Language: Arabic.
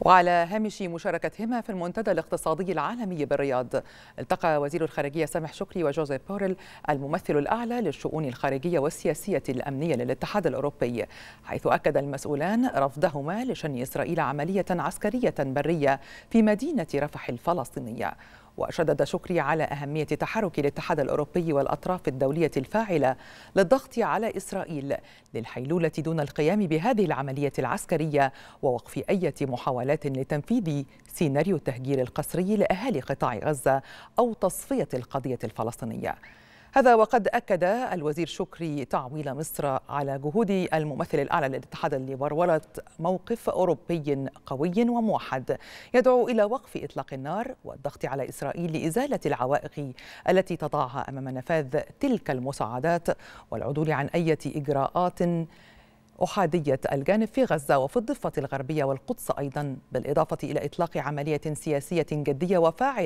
وعلى هامش مشاركتهما في المنتدى الاقتصادي العالمي بالرياض التقى وزير الخارجية سامح شكري وجوزيف بورل الممثل الأعلى للشؤون الخارجية والسياسية الأمنية للاتحاد الأوروبي حيث أكد المسؤولان رفضهما لشن إسرائيل عملية عسكرية برية في مدينة رفح الفلسطينية وشدد شكري على أهمية تحرك الاتحاد الأوروبي والأطراف الدولية الفاعلة للضغط على إسرائيل للحيلولة دون القيام بهذه العملية العسكرية ووقف أي محاولات لتنفيذ سيناريو التهجير القسري لأهالي قطاع غزة أو تصفية القضية الفلسطينية هذا وقد أكد الوزير شكري تعويل مصر على جهود الممثل الأعلى للاتحاد لورورة موقف أوروبي قوي وموحد يدعو إلى وقف إطلاق النار والضغط على إسرائيل لإزالة العوائق التي تضعها أمام نفاذ تلك المساعدات والعدول عن أي إجراءات أحادية الجانب في غزة وفي الضفة الغربية والقدس أيضا بالإضافة إلى إطلاق عملية سياسية جدية وفاعلة